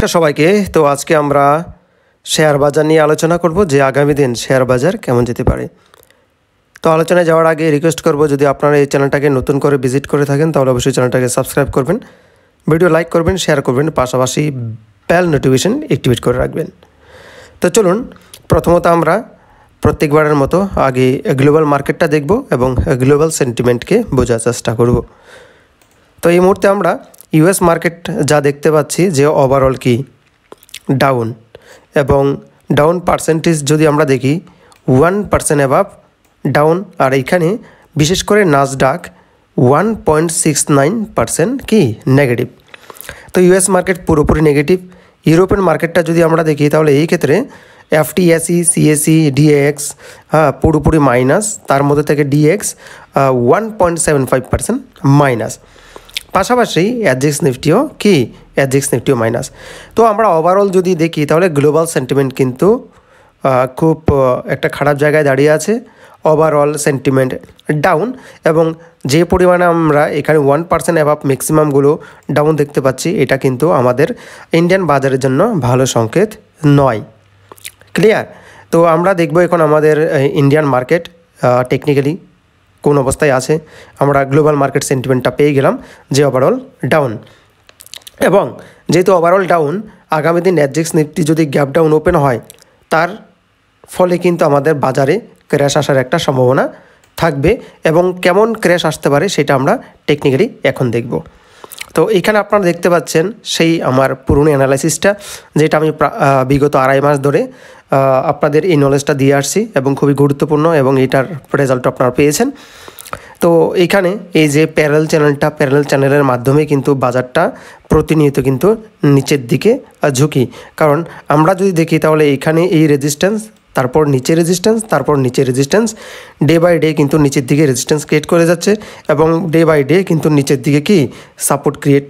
নমস্কার সবাইকে তো আজকে আমরা শেয়ার বাজার নিয়ে আলোচনা করব যে আগামী দিন শেয়ার বাজার কেমন যেতে পারে তো আলোচনায় যাওয়ার আগে রিকোয়েস্ট করব যদি আপনারা এই চ্যানেলটাকে নতুন করে ভিজিট করে থাকেন তাহলে অবশ্যই চ্যানেলটাকে সাবস্ক্রাইব করবেন ভিডিও লাইক করবেন শেয়ার করবেন পাশাপাশি বেল নোটিফিকেশান অ্যাক্টিভেট করে রাখবেন তো চলুন প্রথমত আমরা প্রত্যেকবারের মতো আগে গ্লোবাল মার্কেটটা দেখব এবং গ্লোবাল সেন্টিমেন্টকে বোঝার চেষ্টা করব তো এই মুহূর্তে আমরা ইউএস মার্কেট যা দেখতে পাচ্ছি যে ওভারঅল কি ডাউন এবং ডাউন পার্সেন্টেজ যদি আমরা দেখি ওয়ান পার্সেন্ট অ্যাভাব ডাউন আর এইখানে বিশেষ করে DAX one point six nine percent কি নেগেটিভ তো ইউএস মার্কেট পুরোপুরি নেগেটিভ ইউরোপিয়ান মার্কেটটা যদি আমরা দেখি তাহলে এই ক্ষেত্রে এফটিএসি সিএসি ডিএক্স হ্যাঁ পুরোপুরি মাইনাস তার মধ্যে থেকে DAX one point seven five percent minus পাশাপাশি অ্যাডজিক্স নিফটিও কি অ্যাডজিক্স নিফটিও মাইনাস তো আমরা ওভারঅল যদি দেখি তাহলে গ্লোবাল সেন্টিমেন্ট কিন্তু খুব একটা খারাপ জায়গায় দাঁড়িয়ে আছে ওভারঅল সেন্টিমেন্ট ডাউন এবং যে পরিমাণে আমরা এখানে ওয়ান পার্সেন্ট অ্যাভাব ম্যাক্সিমামগুলো ডাউন দেখতে পাচ্ছি এটা কিন্তু আমাদের ইন্ডিয়ান বাজারের জন্য ভালো সংকেত নয় ক্লিয়ার তো আমরা দেখব এখন আমাদের ইন্ডিয়ান মার্কেট টেকনিক্যালি কোন অবস্থায় আছে আমরা গ্লোবাল মার্কেট সেন্টিমেন্টটা পেয়ে গেলাম যে ওভারঅল ডাউন এবং যেহেতু ওভারঅল ডাউন আগামী দিন অ্যাডজেক্স নিফটি যদি গ্যাপ ডাউন ওপেন হয় তার ফলে কিন্তু আমাদের বাজারে ক্র্যাশ আসার একটা সম্ভাবনা থাকবে এবং কেমন ক্র্যাশ আসতে পারে সেটা আমরা টেকনিক্যালি এখন দেখব তো এখানে আপনারা দেখতে পাচ্ছেন সেই আমার পুরনো অ্যানালাইসিসটা যেটা আমি বিগত আড়াই মাস ধরে আপনাদের এই নলেজটা দিয়ে আসছি এবং খুবই গুরুত্বপূর্ণ এবং এটার রেজাল্ট আপনারা পেয়েছেন তো এখানে এই যে প্যারাল চ্যানেলটা প্যারাল চ্যানেলের মাধ্যমে কিন্তু বাজারটা প্রতিনিয়ত কিন্তু নিচের দিকে ঝুঁকি কারণ আমরা যদি দেখি তাহলে এখানে এই রেজিস্ট্যান্স তারপর নিচে রেজিস্ট্যান্স তারপর নিচে রেজিস্ট্যান্স ডে বাই ডে কিন্তু নিচের দিকে রেজিস্ট্যান্স ক্রিয়েট করে যাচ্ছে এবং ডে বাই ডে কিন্তু নিচের দিকে কি সাপোর্ট ক্রিয়েট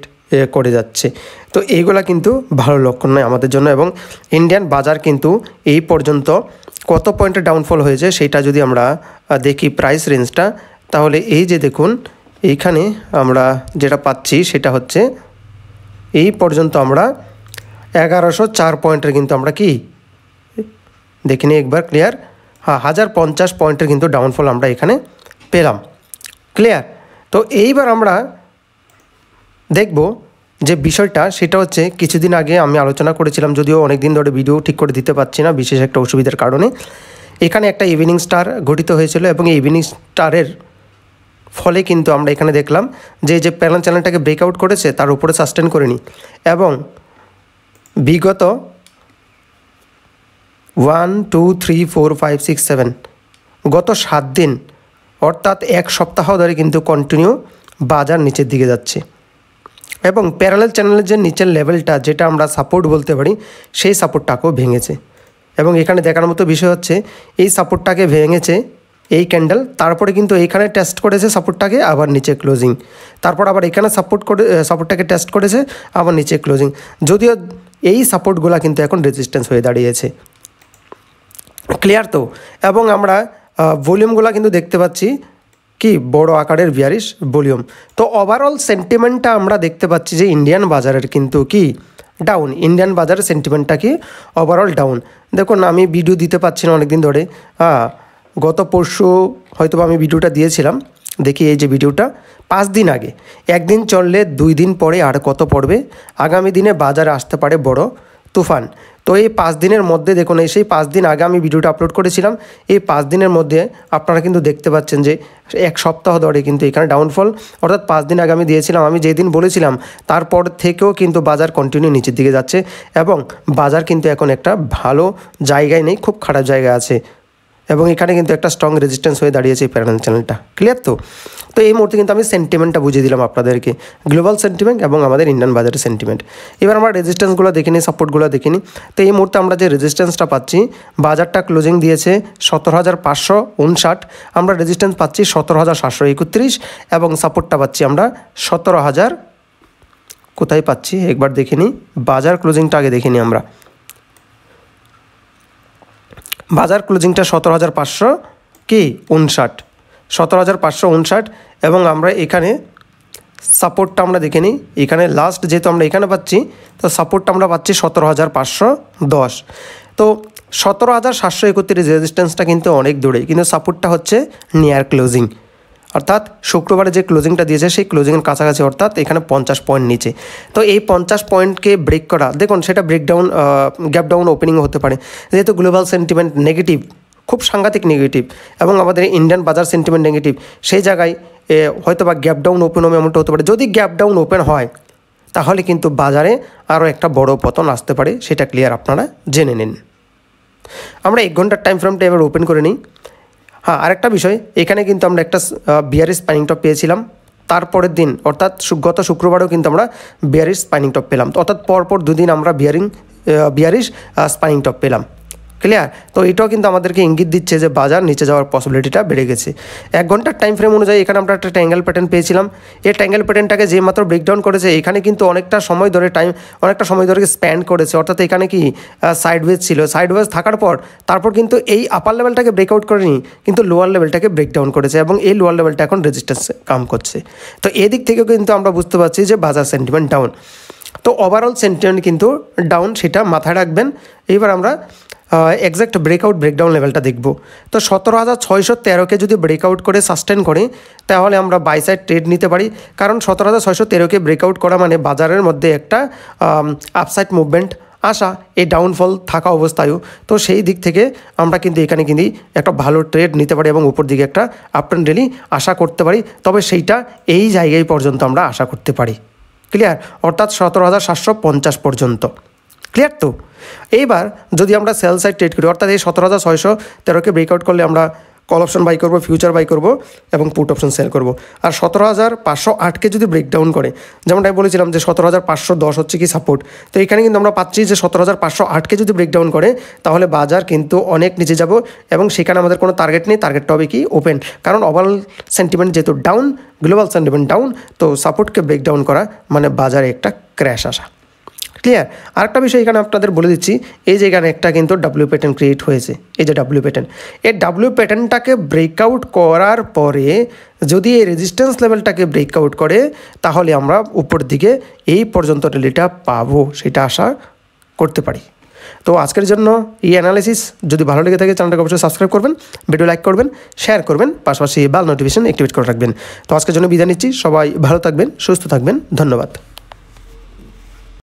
করে যাচ্ছে তো এইগুলা কিন্তু ভালো লক্ষণ নয় আমাদের জন্য এবং ইন্ডিয়ান বাজার কিন্তু এই পর্যন্ত কত পয়েন্টে ডাউনফল হয়েছে সেটা যদি আমরা দেখি প্রাইস রেঞ্জটা তাহলে এই যে দেখুন এইখানে আমরা যেটা পাচ্ছি সেটা হচ্ছে এই পর্যন্ত আমরা এগারোশো চার পয়েন্টের কিন্তু আমরা কি দেখে নিই একবার ক্লিয়ার হ্যাঁ হাজার পঞ্চাশ পয়েন্টের কিন্তু ডাউনফল আমরা এখানে পেলাম ক্লিয়ার তো এইবার আমরা দেখব যে বিষয়টা সেটা হচ্ছে কিছুদিন আগে আমি আলোচনা করেছিলাম যদিও অনেক দিন ধরে ভিডিও ঠিক করে দিতে পারছি না বিশেষ একটা অসুবিধার কারণে এখানে একটা ইভিনিং স্টার ঘটিত হয়েছিল এবং এই ইভিনিং স্টারের ফলে কিন্তু আমরা এখানে দেখলাম যে যে প্যানেল চ্যানেলটাকে ব্রেকআউট করেছে তার উপরে সাস্টেন করেনি এবং বিগত one two three four five six seven গত সাত দিন অর্থাৎ এক সপ্তাহ ধরে কিন্তু কন্টিনিউ বাজার নিচের দিকে যাচ্ছে এবং প্যারালেল চ্যানেলের যে নিচের লেভেলটা যেটা আমরা সাপোর্ট বলতে পারি সেই সাপোর্টটাকেও ভেঙেছে এবং এখানে দেখার মতো বিষয় হচ্ছে এই সাপোর্টটাকে ভেঙেছে এই ক্যান্ডেল তারপরে কিন্তু এইখানে টেস্ট করেছে সাপোর্টটাকে আবার নিচে ক্লোজিং তারপর আবার এখানে সাপোর্ট করে সাপোর্টটাকে টেস্ট করেছে আবার নিচে ক্লোজিং যদিও এই সাপোর্টগুলো কিন্তু এখন রেজিস্ট্যান্স হয়ে দাঁড়িয়েছে ক্লিয়ার তো এবং আমরা ভলিউমগুলো কিন্তু দেখতে পাচ্ছি কি বড় আকারের বিয়ারিশ ভলিউম তো ওভারঅল সেন্টিমেন্টটা আমরা দেখতে পাচ্ছি যে ইন্ডিয়ান বাজারের কিন্তু কি ডাউন ইন্ডিয়ান বাজারের সেন্টিমেন্টটা কি ওভারঅল ডাউন দেখুন আমি ভিডিও দিতে পারছি না অনেকদিন ধরে হ্যাঁ গত পরশু হয়তো আমি ভিডিওটা দিয়েছিলাম দেখি এই যে ভিডিওটা পাঁচ দিন আগে একদিন চললে দুই দিন পরে আর কত পড়বে আগামী দিনে বাজারে আসতে পারে বড় তুফান তো এই পাঁচ দিনের মধ্যে দেখুন এই সেই পাঁচ দিন আগে আমি ভিডিওটা আপলোড করেছিলাম এই পাঁচ দিনের মধ্যে আপনারা কিন্তু দেখতে পাচ্ছেন যে এক সপ্তাহ ধরে কিন্তু এখানে ডাউনফল অর্থাৎ পাঁচ দিন আগে আমি দিয়েছিলাম আমি যেদিন বলেছিলাম তারপর থেকেও কিন্তু বাজার কন্টিনিউ নিচের দিকে যাচ্ছে এবং বাজার কিন্তু এখন একটা ভালো জায়গায় নেই খুব খারাপ জায়গা আছে এবং এখানে কিন্তু একটা স্ট্রং রেজিস্ট্যান্স হয়ে দাঁড়িয়েছে এই প্যারানাল চ্যানেলটা ক্লিয়ার তো তো এই মুহূর্তে কিন্তু আমি সেন্টিমেন্টটা বুঝিয়ে দিলাম আপনাদেরকে গ্লোবাল সেন্টিমেন্ট এবং আমাদের ইন্ডিয়ান বাজারের সেন্টিমেন্ট এবার আমরা রেজিস্ট্যান্সগুলো দেখে নিই সাপোর্টগুলো দেখে নিই তো এই মুহূর্তে আমরা যে রেজিস্ট্যান্সটা পাচ্ছি বাজারটা ক্লোজিং দিয়েছে সতেরো হাজার পাঁচশো উনষাট আমরা রেজিস্ট্যান্স পাচ্ছি সতেরো হাজার সাতশো একত্রিশ এবং সাপোর্টটা পাচ্ছি আমরা সতেরো হাজার কোথায় পাচ্ছি একবার দেখে নিই বাজার ক্লোজিংটা আগে দেখে নিই আমরা বাজার ক্লোজিংটা সতেরো হাজার পাঁচশো কি উনষাট সতেরো হাজার পাঁচশো উনষাট এবং আমরা এখানে সাপোর্টটা আমরা দেখে নিই এখানে লাস্ট যেহেতু আমরা এখানে পাচ্ছি তো সাপোর্টটা আমরা পাচ্ছি সতেরো হাজার পাঁচশো দশ তো সতেরো হাজার সাতশো একত্রিশ রেজিস্ট্যান্সটা কিন্তু অনেক দূরে কিন্তু সাপোর্টটা হচ্ছে নিয়ার ক্লোজিং অর্থাৎ শুক্রবারে যে ক্লোজিংটা দিয়েছে সেই ক্লোজিংয়ের কাছাকাছি অর্থাৎ এখানে পঞ্চাশ পয়েন্ট নিচে তো এই পঞ্চাশ পয়েন্টকে ব্রেক করা দেখুন সেটা ব্রেকডাউন গ্যাপডাউন ওপেনিংও হতে পারে যেহেতু গ্লোবাল সেন্টিমেন্ট নেগেটিভ খুব সাংঘাতিক নেগেটিভ এবং আমাদের ইন্ডিয়ান বাজার সেন্টিমেন্ট নেগেটিভ সেই জায়গায় হয়তো বা গ্যাপডাউন ওপেন হবে এমনটা হতে পারে যদি গ্যাপডাউন ওপেন হয় তাহলে কিন্তু বাজারে আরও একটা বড় পতন আসতে পারে সেটা ক্লিয়ার আপনারা জেনে নিন আমরা এক ঘন্টার টাইম ফ্রেমটা এবার ওপেন করে নিই হ্যাঁ আরেকটা বিষয় এখানে কিন্তু আমরা একটা বিয়ারি স্পাইনিং টপ পেয়েছিলাম তারপরের দিন অর্থাৎ গত শুক্রবারেও কিন্তু আমরা বিয়ারিশ স্পাইনিং টপ পেলাম অর্থাৎ পরপর দুদিন আমরা বিয়ারিং বিয়ারিশ স্পাইনিং টপ পেলাম ক্লিয়ার তো এটাও কিন্তু আমাদেরকে ইঙ্গিত দিচ্ছে যে বাজার নিচে যাওয়ার পসিবিলিটিটা বেড়ে গেছে এক ঘন্টার টাইম ফ্রেম অনুযায়ী এখানে আমরা একটা ট্যাঙ্গেল প্যাটার্ন পেয়েছিলাম এই ট্যাঙ্গেল প্যাটার্নটাকে যে মাত্র ব্রেকডাউন করেছে এখানে কিন্তু অনেকটা সময় ধরে টাইম অনেকটা সময় ধরে স্প্যান্ড করেছে অর্থাৎ এখানে কি সাইডওয়েজ ছিল সাইডওয়েজ থাকার পর তারপর কিন্তু এই আপার লেভেলটাকে ব্রেকআউট করেনি কিন্তু লোয়ার লেভেলটাকে ব্রেকডাউন করেছে এবং এই লোয়ার লেভেলটা এখন রেজিস্ট্যান্স কাম করছে তো এদিক থেকেও কিন্তু আমরা বুঝতে পারছি যে বাজার সেন্টিমেন্ট ডাউন তো ওভারঅল সেন্টিমেন্ট কিন্তু ডাউন সেটা মাথায় রাখবেন এইবার আমরা একজ্যাক্ট ব্রেকআউট ব্রেকডাউন লেভেলটা দেখব তো সতেরো হাজার ছয়শো তেরোকে যদি ব্রেকআউট করে সাস্টেন করে তাহলে আমরা বাই সাইড ট্রেড নিতে পারি কারণ সতেরো হাজার ছয়শো তেরোকে ব্রেকআউট করা মানে বাজারের মধ্যে একটা আপসাইড মুভমেন্ট আসা এই ডাউনফল থাকা অবস্থায়ও তো সেই দিক থেকে আমরা কিন্তু এখানে কিন্তু একটা ভালো ট্রেড নিতে পারি এবং উপর দিকে একটা আপট্রেন রেলি আশা করতে পারি তবে সেইটা এই জায়গায় পর্যন্ত আমরা আশা করতে পারি ক্লিয়ার অর্থাৎ সতেরো হাজার সাতশো পঞ্চাশ পর্যন্ত ক্লিয়ার তো এইবার যদি আমরা সেল সাইড ট্রেড করি অর্থাৎ এই সতেরো হাজার ছয়শো তেরোকে ব্রেকআউট করলে আমরা কল অপশন বাই করবো ফিউচার বাই করব এবং পুট অপশন সেল করবো আর সতেরো হাজার পাঁচশো আটকে যদি ব্রেকডাউন করে যেমনটা আমি বলেছিলাম যে সতেরো হাজার পাঁচশো দশ হচ্ছে কি সাপোর্ট তো এখানে কিন্তু আমরা পাচ্ছি যে সতেরো হাজার পাঁচশো আটকে যদি ব্রেকডাউন করে তাহলে বাজার কিন্তু অনেক নিচে যাব এবং সেখানে আমাদের কোনো টার্গেট নেই টার্গেটটা হবে কি ওপেন কারণ ওভারঅল সেন্টিমেন্ট যেহেতু ডাউন গ্লোবাল সেন্টিমেন্ট ডাউন তো সাপোর্টকে ব্রেকডাউন করা মানে বাজারে একটা ক্র্যাশ আসা ক্লিয়ার আরেকটা বিষয় এখানে আপনাদের বলে দিচ্ছি এই যে এখানে একটা কিন্তু ডাব্লিউ প্যাটার্ন ক্রিয়েট হয়েছে এই যে ডাব্লিউ প্যাটার্ন এই ডাব্লিউ প্যাটার্নটাকে ব্রেকআউট করার পরে যদি এই রেজিস্ট্যান্স লেভেলটাকে ব্রেকআউট করে তাহলে আমরা উপর দিকে এই পর্যন্ত ডেলিটা পাবো সেটা আশা করতে পারি তো আজকের জন্য এই অ্যানালাইসিস যদি ভালো লেগে থাকে চ্যানেলটাকে অবশ্যই সাবস্ক্রাইব করবেন ভিডিও লাইক করবেন শেয়ার করবেন পাশাপাশি বাল নোটিফিকেশন অ্যাক্টিভেট করে রাখবেন তো আজকের জন্য বিদায় নিচ্ছি সবাই ভালো থাকবেন সুস্থ থাকবেন ধন্যবাদ